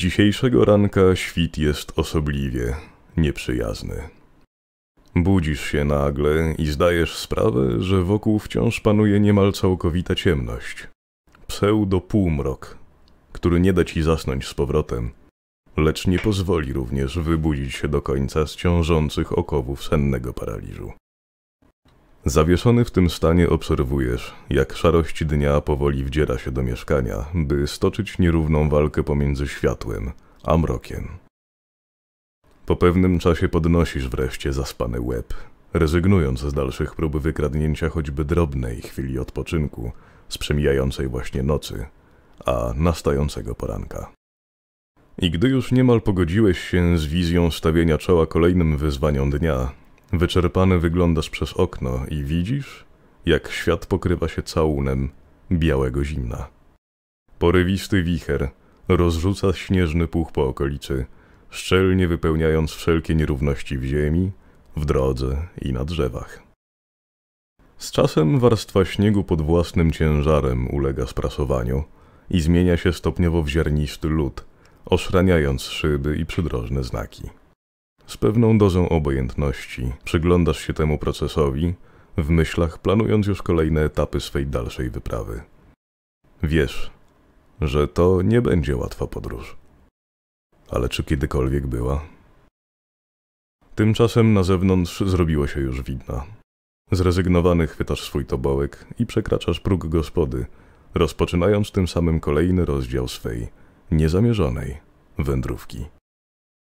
Dzisiejszego ranka świt jest osobliwie nieprzyjazny. Budzisz się nagle i zdajesz sprawę, że wokół wciąż panuje niemal całkowita ciemność. Pseudo-półmrok, który nie da ci zasnąć z powrotem, lecz nie pozwoli również wybudzić się do końca z ciążących okowów sennego paraliżu. Zawieszony w tym stanie obserwujesz, jak szarość dnia powoli wdziera się do mieszkania, by stoczyć nierówną walkę pomiędzy światłem a mrokiem. Po pewnym czasie podnosisz wreszcie zaspany łeb, rezygnując z dalszych prób wykradnięcia choćby drobnej chwili odpoczynku, z przemijającej właśnie nocy, a nastającego poranka. I gdy już niemal pogodziłeś się z wizją stawienia czoła kolejnym wyzwaniom dnia, Wyczerpany wyglądasz przez okno i widzisz, jak świat pokrywa się całunem białego zimna. Porywisty wicher rozrzuca śnieżny puch po okolicy, szczelnie wypełniając wszelkie nierówności w ziemi, w drodze i na drzewach. Z czasem warstwa śniegu pod własnym ciężarem ulega sprasowaniu i zmienia się stopniowo w ziarnisty lód, oszraniając szyby i przydrożne znaki. Z pewną dozą obojętności przyglądasz się temu procesowi, w myślach planując już kolejne etapy swej dalszej wyprawy. Wiesz, że to nie będzie łatwa podróż. Ale czy kiedykolwiek była? Tymczasem na zewnątrz zrobiło się już widna. Zrezygnowany chwytasz swój tobołek i przekraczasz próg gospody, rozpoczynając tym samym kolejny rozdział swej, niezamierzonej wędrówki.